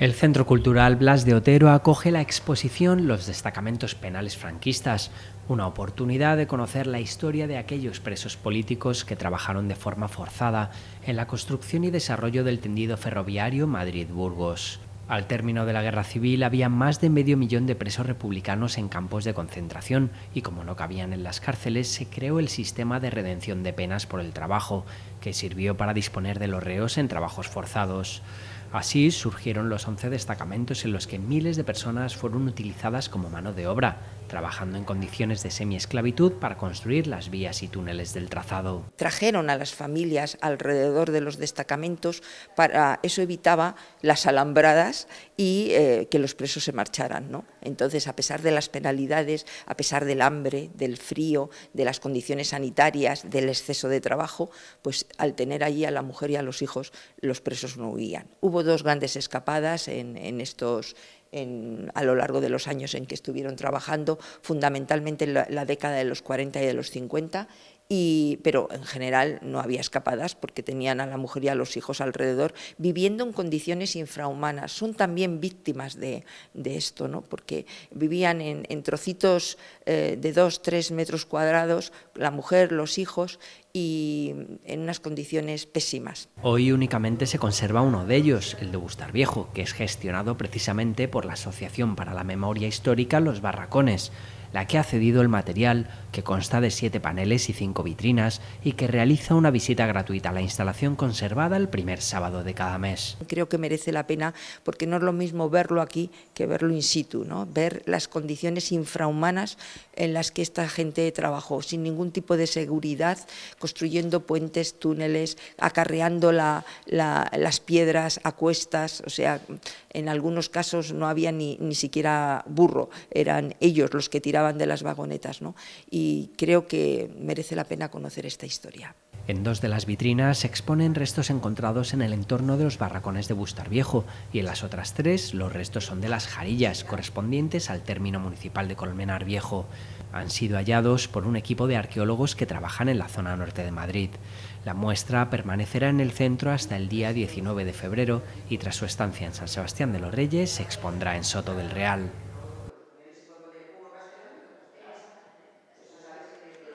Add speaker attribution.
Speaker 1: El Centro Cultural Blas de Otero acoge la exposición Los destacamentos penales franquistas, una oportunidad de conocer la historia de aquellos presos políticos que trabajaron de forma forzada en la construcción y desarrollo del tendido ferroviario Madrid-Burgos. Al término de la guerra civil había más de medio millón de presos republicanos en campos de concentración y como no cabían en las cárceles se creó el sistema de redención de penas por el trabajo, que sirvió para disponer de los reos en trabajos forzados. Así surgieron los 11 destacamentos en los que miles de personas fueron utilizadas como mano de obra, trabajando en condiciones de semiesclavitud para construir las vías y túneles del trazado.
Speaker 2: Trajeron a las familias alrededor de los destacamentos, para eso evitaba las alambradas y eh, que los presos se marcharan. ¿no? Entonces, a pesar de las penalidades, a pesar del hambre, del frío, de las condiciones sanitarias, del exceso de trabajo, pues al tener allí a la mujer y a los hijos, los presos no huían. Hubo dos grandes escapadas en, en estos a lo largo de los años en que estuvieron trabajando, fundamentalmente en la década de los 40 y de los 50, pero en general no había escapadas porque tenían a la mujer y a los hijos alrededor, viviendo en condiciones infrahumanas. Son también víctimas de, esto, ¿no? porque vivían en, trocitos eh, de dos, tres metros cuadrados, la mujer, los hijos, y en unas condiciones pésimas.
Speaker 1: Hoy únicamente se conserva uno de ellos, el de Bustar Viejo, que es gestionado precisamente por la Asociación para la Memoria Histórica Los Barracones la que ha cedido el material, que consta de siete paneles y cinco vitrinas, y que realiza una visita gratuita a la instalación conservada el primer sábado de cada mes.
Speaker 2: Creo que merece la pena porque no es lo mismo verlo aquí que verlo in situ, ¿no? ver las condiciones infrahumanas en las que esta gente trabajó, sin ningún tipo de seguridad, construyendo puentes, túneles, acarreando la, las piedras a cuestas, o sea, en algunos casos no había ni, ni siquiera burro, eran ellos los que tiraban de las vagonetas. Y creo que merece la pena conocer esta historia.
Speaker 1: En dos de las vitrinas se exponen restos encontrados en el entorno de los barracones de Bustar Viejo y en las otras tres los restos son de las jarillas correspondientes al término municipal de Colmenar Viejo. Han sido hallados por un equipo de arqueólogos que trabajan en la zona norte de Madrid. La muestra permanecerá en el centro hasta el día 19 de febrero y tras su estancia en San Sebastián de los Reyes se expondrá en Soto del Real.